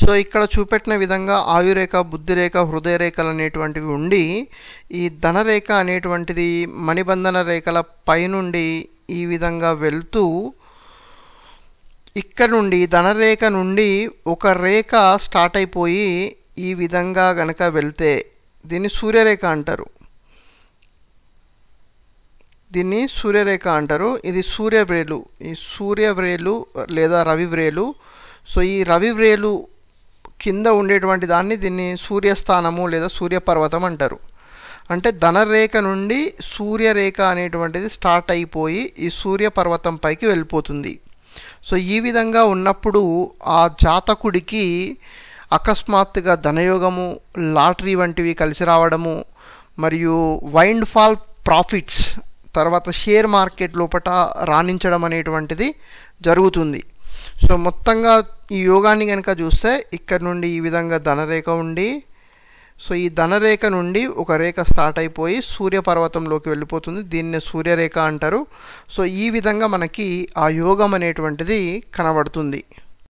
so ఇక్కడ చూపెట్టిన విధంగా ఆయురేఖ బుద్ధిరేఖ హృదయరేఖలు అనేటువంటివి ఉండి ఈ ధనరేఖ అనేటువంటిది మణిబంధన రేఖల పైనుండి ఈ విధంగా వెళ్తూ ఇక్కడ నుండి ధనరేఖ నుండి ఒక రేఖ స్టార్ట్ అయిపోయి ఈ విధంగా గనక వెళ్తే దీన్ని సూర్యరేఖ అంటారు దీన్ని సూర్యరేఖ అంటారు ఇది సూర్యవ్రేలు ఈ సూర్యవ్రేలు లేదా రవివ్రేలు సో ఈ రవివ్రేలు కింద ఉండేటువంటి దాన్ని దీన్ని సూర్యస్థానము లేదా సూర్యపర్వతం అంటారు అంటే ధనరేఖ నుండి సూర్యరేఖ అనేటువంటిది స్టార్ట్ అయిపోయి ఈ సూర్యపర్వతం పైకి వెళ్ళిపోతుంది సో ఈ విధంగా ఉన్నప్పుడు ఆ జాతకుడికి అకస్మాత్తుగా ధనయోగము లాటరీ వంటివి కలిసి రావడము మరియు వైండ్ ఫాల్ ప్రాఫిట్స్ తర్వాత షేర్ మార్కెట్ లోపల రాణించడం అనేటువంటిది జరుగుతుంది సో మొత్తంగా ఈ యోగాన్ని కనుక చూస్తే ఇక్కడ నుండి ఈ విధంగా ధనరేఖ ఉండి సో ఈ ధనరేఖ నుండి ఒక రేఖ స్టార్ట్ అయిపోయి సూర్యపర్వతంలోకి వెళ్ళిపోతుంది దీన్నే సూర్యరేఖ అంటారు సో ఈ విధంగా మనకి ఆ యోగం అనేటువంటిది కనబడుతుంది